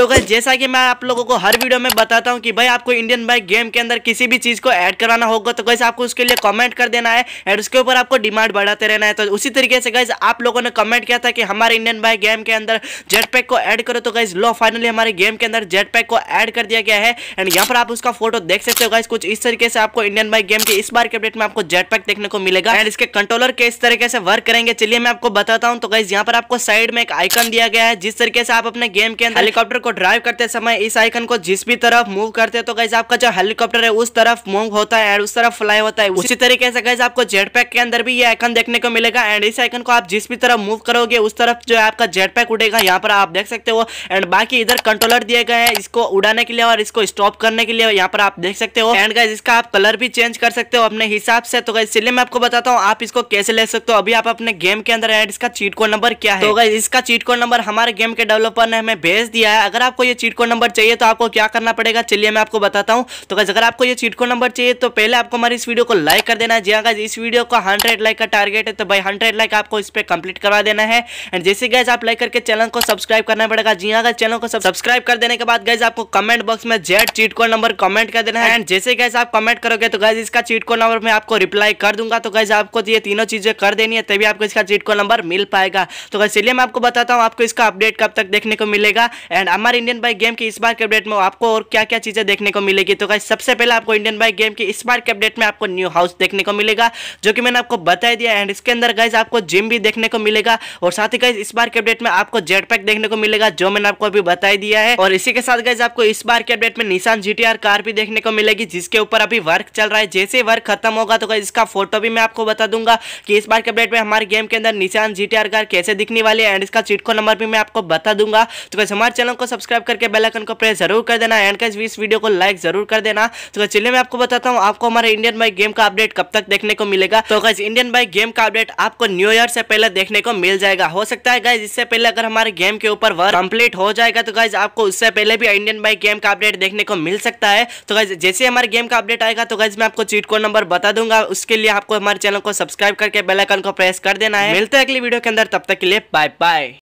तो गैस जैसा कि मैं आप लोगों को हर वीडियो में बताता हूँ कि भाई आपको इंडियन बाइक गेम के अंदर किसी भी चीज़ को ऐड कराना होगा तो गैस आपको उसके लिए कमेंट कर देना है एंड उसके ऊपर आपको डिमांड बढ़ाते रहना है तो उसी तरीके से गैस आप लोगों ने कमेंट किया था कि हमारे इंडियन बाइक गेम के अंदर जेट पैक को ऐड करो तो गैस लो फाइनली हमारे गेम के अंदर जेट पैक को ऐड कर दिया गया है एंड यहाँ पर आप उसका फोटो देख सकते हो गैस कुछ इस तरीके से आपको इंडियन बाइक गेम के इस बार के अपडेट में आपको जेट पैक देखने को मिलेगा एंड इसके कंट्रोलर के इस तरीके से वर्क करेंगे चलिए मैं आपको बताता हूँ तो गैस यहाँ पर आपको साइड में एक आइकन दिया गया है जिस तरीके से आप अपने गेम के अंदर हेलीकॉप्टर को ड्राइव करते समय इस आइकन को जिस भी तरफ मूव करते तो गैस आपका जो हेलीकॉप्टर है उस तरफ मूव होता है एंड उस तरफ फ्लाई होता है उसी तरीके से गैस आपको जेट पैक के अंदर भी ये आइकन देखने को मिलेगा एंड इस आइकन को आप जिस भी तरफ मूव करोगे उस तरफ जो है आपका जेट पैक उड़ेगा यहाँ पर आप देख सकते हो एंड बाकी इधर कंट्रोलर दिए गए हैं इसको उड़ाने के लिए और इसको स्टॉप करने के लिए यहाँ पर आप देख सकते हो एंड गाइज इसका आप कलर भी चेंज कर सकते हो अपने हिसाब से तो गाइज इसलिए मैं आपको बताता हूँ आप इसको कैसे ले सकते हो अभी आप अपने गेम के अंदर एंड इसका चीट कोड नंबर क्या है तो गाइज इसका चीट कोड नंबर हमारे गेम के डेवलपर ने हमें भेज दिया है अगर अगर आपको ये चीट कोड नंबर चाहिए तो आपको क्या करना पड़ेगा चलिए मैं आपको बताता हूँ तो अगर आपको ये चीट कोड नंबर चाहिए तो पहले आपको हमारी इस वीडियो को लाइक कर देना है जी अगर हाँ इस वीडियो को हंड्रेड लाइक का टारगेट है तो भाई हंड्रेड लाइक आपको इस पर कंप्लीट करवा देना है एंड जैसे गैज आप लाइक करके चैनल को सब्सक्राइब करना पड़ेगा जी अगर हाँ चैनल को सब्सक्राइब कर देने के बाद गैज आपको कमेंट बॉक्स में jet cheat code number comment कर देना है एंड जैसे गैस आप कमेंट करोगे तो गैज इसका चीट कोड नंबर मैं आपको रिप्लाई कर दूंगा तो गैज आपको तो ये तीनों चीजें कर देनी है तभी आपको इसका चीट कोड नंबर मिल पाएगा तो गैस चलिए मैं आपको बताता हूँ आपको इसका अपडेट कब तक देखने को मिलेगा एंड हमारे इंडियन बाइक गेम की इस बार के अपडेट में आपको और क्या क्या चीजें देखने को मिलेगी तो गाइस सबसे पहले आपको इंडियन बाइक गेम की इस बार के अपडेट में आपको न्यू हाउस देखने को मिलेगा जो कि मैंने आपको बताया दिया एंड इसके अंदर गाइज आपको जिम भी देखने को मिलेगा और साथ ही गाइज इस बार के अपडेट में आपको जेट पैक देखने को मिलेगा जो मैंने आपको अभी बताया दिया है और इसी के साथ गाइज आपको इस बार के अपडेट में निशान जी कार भी देखने को मिलेगी जिसके ऊपर अभी वर्क चल रहा है जैसे वर्क खत्म होगा तो गाइज इसका फोटो भी मैं आपको बता दूंगा कि इस बार के अपडेट में हमारे गेम के अंदर निशान जी कार कैसे दिखने वाली है एंड इसका चिटको नंबर भी मैं आपको बता दूंगा तो गाइज हमारे चैनल को सब्सक्राइब करके बेलाइकन को प्रेस जरूर कर देना एंड कैसे इस वीडियो को लाइक जरूर कर देना तो चलिए मैं आपको बताता हूँ आपको हमारे इंडियन बाइक गेम का अपडेट कब तक देखने को मिलेगा तो गाइज इंडियन बाइक गेम का अपडेट आपको न्यू ईयर से पहले देखने को मिल जाएगा हो सकता है गाइज इससे पहले अगर हमारे गेम के ऊपर वर्क कंप्लीट हो जाएगा तो गाइज आपको उससे पहले भी इंडियन बाइक गेम का अपडेट देखने को मिल सकता है तो गाइज जैसे हमारे गेम का अपडेट आएगा तो गाइज मैं आपको चीट कोड नंबर बता दूंगा उसके लिए आपको हमारे चैनल को सब्सक्राइब करके बेलाइकन को प्रेस कर देना है मिलते हैं अगली वीडियो के अंदर तब तक के लिए बाय बाय